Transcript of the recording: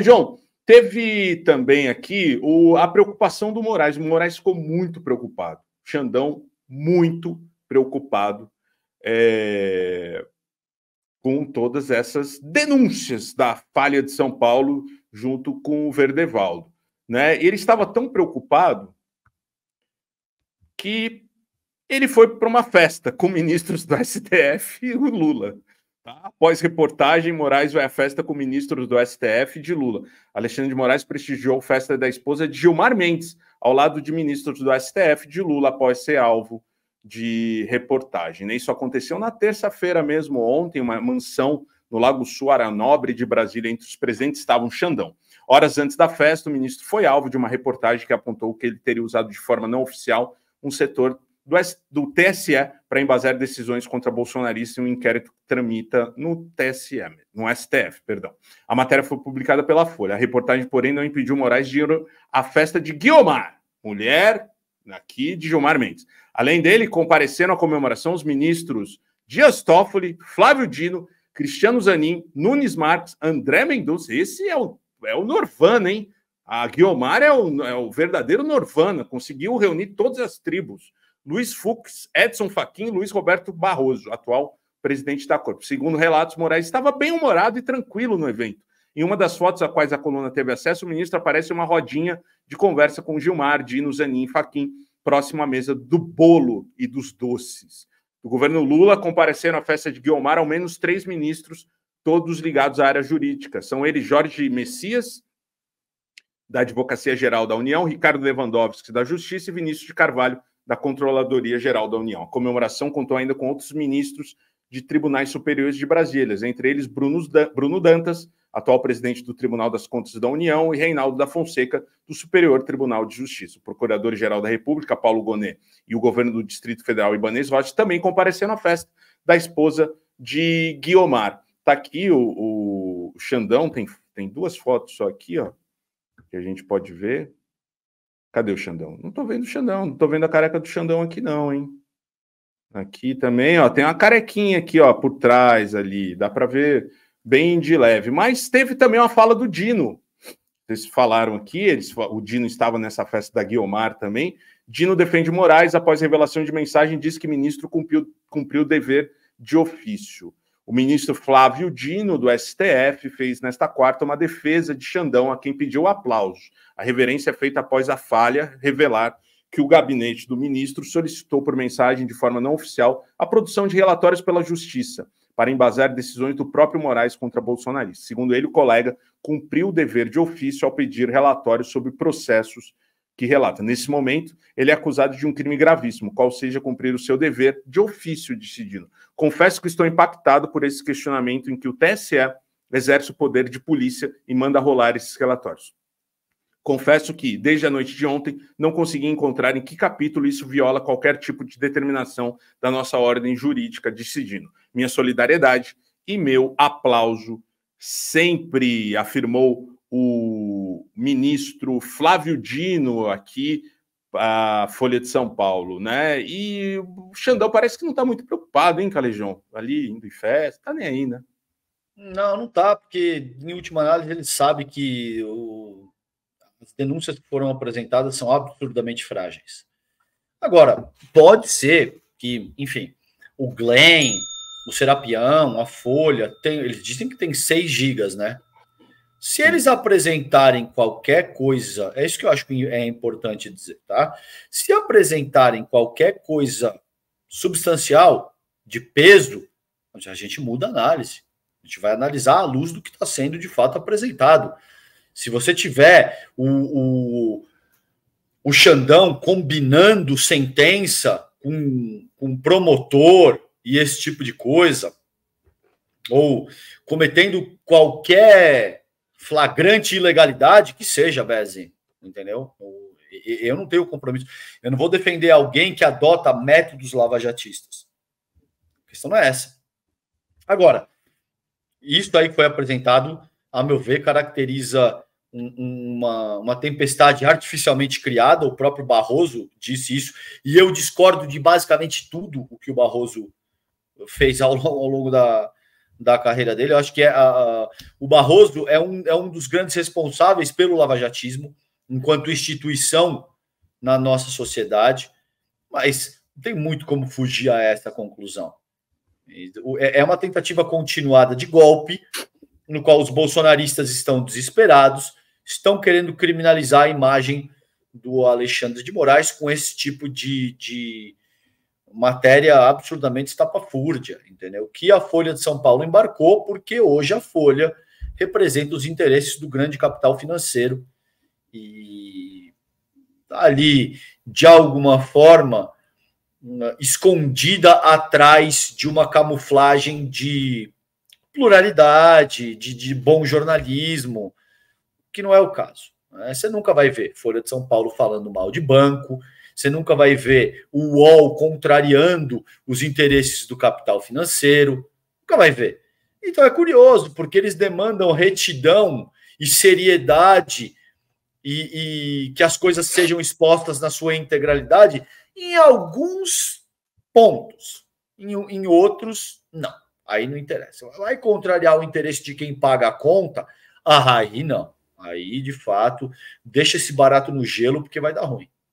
João teve também aqui o, a preocupação do Moraes. O Moraes ficou muito preocupado. Xandão, muito preocupado é, com todas essas denúncias da falha de São Paulo junto com o Verdevaldo. Né? Ele estava tão preocupado que ele foi para uma festa com ministros do STF e o Lula. Tá? Após reportagem, Moraes vai à festa com ministros do STF e de Lula. Alexandre de Moraes prestigiou festa da esposa de Gilmar Mendes, ao lado de ministros do STF e de Lula, após ser alvo de reportagem. Isso aconteceu na terça-feira mesmo, ontem, uma mansão no Lago Sul, Aranobre, de Brasília. Entre os presentes estavam um Xandão. Horas antes da festa, o ministro foi alvo de uma reportagem que apontou que ele teria usado de forma não oficial um setor do, do TSE para embasar decisões contra bolsonaristas em um inquérito que tramita no TSE, no STF, perdão. A matéria foi publicada pela Folha. A reportagem, porém, não impediu Moraes de ir à festa de Guiomar, mulher aqui de Gilmar Mendes. Além dele, compareceram à comemoração os ministros Dias Toffoli, Flávio Dino, Cristiano Zanin, Nunes Marques, André Mendonça. Esse é o, é o Norvana, hein? A Guiomar é o, é o verdadeiro Norvana, conseguiu reunir todas as tribos Luiz Fux, Edson Fachin e Luiz Roberto Barroso, atual presidente da Corpo. Segundo relatos, Moraes estava bem humorado e tranquilo no evento. Em uma das fotos a quais a coluna teve acesso, o ministro aparece em uma rodinha de conversa com Gilmar, Dino, Zanin e Fachin, próximo à mesa do bolo e dos doces. Do governo Lula compareceram à festa de Guiomar ao menos três ministros, todos ligados à área jurídica. São eles Jorge Messias, da Advocacia Geral da União, Ricardo Lewandowski, da Justiça e Vinícius de Carvalho, da Controladoria Geral da União. A comemoração contou ainda com outros ministros de tribunais superiores de Brasília, entre eles Bruno Dantas, atual presidente do Tribunal das Contas da União, e Reinaldo da Fonseca, do Superior Tribunal de Justiça. O Procurador-Geral da República, Paulo Gonet, e o governo do Distrito Federal, Ibanez Rocha, também compareceram à festa da esposa de Guiomar. Está aqui o, o Xandão, tem, tem duas fotos só aqui, ó, que a gente pode ver. Cadê o Xandão? Não tô vendo o Xandão, não tô vendo a careca do Xandão aqui não, hein? Aqui também, ó, tem uma carequinha aqui, ó, por trás ali, dá para ver bem de leve. Mas teve também uma fala do Dino. Vocês falaram aqui, eles, o Dino estava nessa festa da Guiomar também. Dino defende Moraes após revelação de mensagem diz que ministro cumpriu, cumpriu o dever de ofício. O ministro Flávio Dino, do STF, fez nesta quarta uma defesa de Xandão a quem pediu aplauso. A reverência é feita após a falha revelar que o gabinete do ministro solicitou por mensagem de forma não oficial a produção de relatórios pela justiça para embasar decisões do próprio Moraes contra Bolsonaro. Segundo ele, o colega cumpriu o dever de ofício ao pedir relatórios sobre processos que relata: nesse momento, ele é acusado de um crime gravíssimo, qual seja cumprir o seu dever de ofício, decidindo Confesso que estou impactado por esse questionamento em que o TSE exerce o poder de polícia e manda rolar esses relatórios. Confesso que, desde a noite de ontem, não consegui encontrar em que capítulo isso viola qualquer tipo de determinação da nossa ordem jurídica, decidindo Minha solidariedade e meu aplauso sempre, afirmou o ministro Flávio Dino aqui a Folha de São Paulo, né? E o Xandão parece que não está muito preocupado, hein, Calejão? Ali indo em festa, tá nem aí, né? Não, não tá, porque em última análise ele sabe que o... as denúncias que foram apresentadas são absurdamente frágeis. Agora, pode ser que, enfim, o Glenn, o Serapião, a Folha, tem... eles dizem que tem 6 gigas, né? Se eles apresentarem qualquer coisa, é isso que eu acho que é importante dizer, tá? Se apresentarem qualquer coisa substancial, de peso, a gente muda a análise. A gente vai analisar à luz do que está sendo de fato apresentado. Se você tiver o, o, o Xandão combinando sentença com, com promotor e esse tipo de coisa, ou cometendo qualquer flagrante ilegalidade, que seja, Beze, entendeu? Eu não tenho compromisso. Eu não vou defender alguém que adota métodos lavajatistas. A questão não é essa. Agora, isso aí que foi apresentado, a meu ver, caracteriza um, uma, uma tempestade artificialmente criada. O próprio Barroso disse isso, e eu discordo de basicamente tudo o que o Barroso fez ao, ao longo da, da carreira dele. Eu acho que é a, a, o Barroso é um, é um dos grandes responsáveis pelo lavajatismo, enquanto instituição na nossa sociedade, mas não tem muito como fugir a essa conclusão. É, é uma tentativa continuada de golpe, no qual os bolsonaristas estão desesperados, estão querendo criminalizar a imagem do Alexandre de Moraes com esse tipo de, de matéria absurdamente estapafúrdia, entendeu? Que a Folha de São Paulo embarcou, porque hoje a Folha representa os interesses do grande capital financeiro e ali, de alguma forma, hum, escondida atrás de uma camuflagem de pluralidade, de, de bom jornalismo, que não é o caso. Né? Você nunca vai ver Folha de São Paulo falando mal de banco, você nunca vai ver o UOL contrariando os interesses do capital financeiro. Nunca vai ver. Então é curioso, porque eles demandam retidão e seriedade e, e que as coisas sejam expostas na sua integralidade em alguns pontos, em, em outros, não. Aí não interessa. Vai contrariar o interesse de quem paga a conta? Ah, aí não. Aí, de fato, deixa esse barato no gelo, porque vai dar ruim.